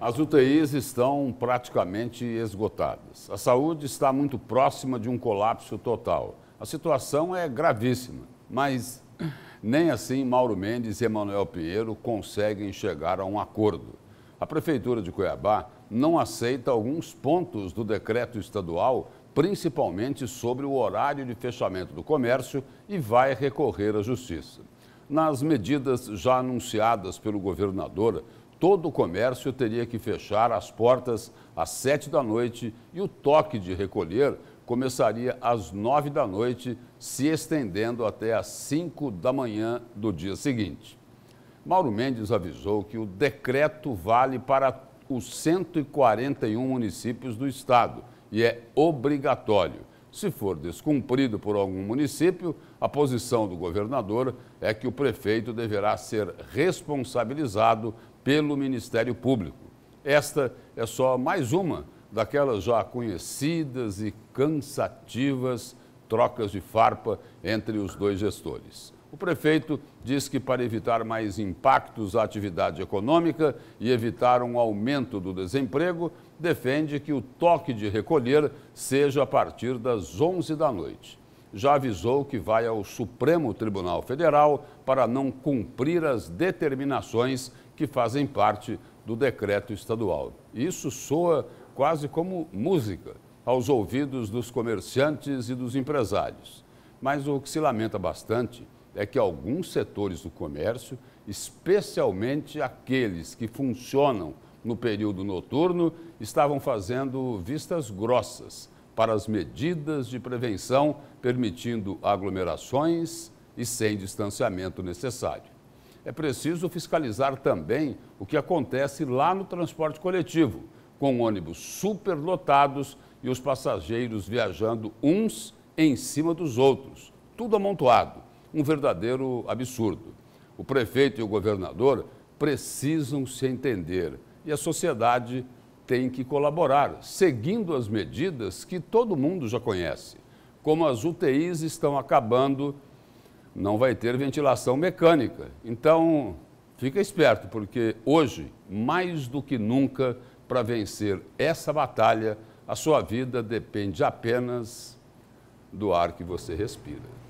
As UTIs estão praticamente esgotadas. A saúde está muito próxima de um colapso total. A situação é gravíssima, mas nem assim Mauro Mendes e Emanuel Pinheiro conseguem chegar a um acordo. A Prefeitura de Cuiabá não aceita alguns pontos do decreto estadual, principalmente sobre o horário de fechamento do comércio, e vai recorrer à Justiça. Nas medidas já anunciadas pelo governador, todo o comércio teria que fechar as portas às sete da noite e o toque de recolher começaria às nove da noite, se estendendo até às cinco da manhã do dia seguinte. Mauro Mendes avisou que o decreto vale para os 141 municípios do estado e é obrigatório. Se for descumprido por algum município, a posição do governador é que o prefeito deverá ser responsabilizado pelo Ministério Público. Esta é só mais uma daquelas já conhecidas e cansativas trocas de farpa entre os dois gestores. O prefeito diz que para evitar mais impactos à atividade econômica e evitar um aumento do desemprego, defende que o toque de recolher seja a partir das 11 da noite já avisou que vai ao Supremo Tribunal Federal para não cumprir as determinações que fazem parte do decreto estadual. Isso soa quase como música aos ouvidos dos comerciantes e dos empresários. Mas o que se lamenta bastante é que alguns setores do comércio, especialmente aqueles que funcionam no período noturno, estavam fazendo vistas grossas para as medidas de prevenção, permitindo aglomerações e sem distanciamento necessário. É preciso fiscalizar também o que acontece lá no transporte coletivo, com ônibus superlotados e os passageiros viajando uns em cima dos outros, tudo amontoado, um verdadeiro absurdo. O prefeito e o governador precisam se entender e a sociedade tem que colaborar, seguindo as medidas que todo mundo já conhece. Como as UTIs estão acabando, não vai ter ventilação mecânica. Então, fica esperto, porque hoje, mais do que nunca, para vencer essa batalha, a sua vida depende apenas do ar que você respira.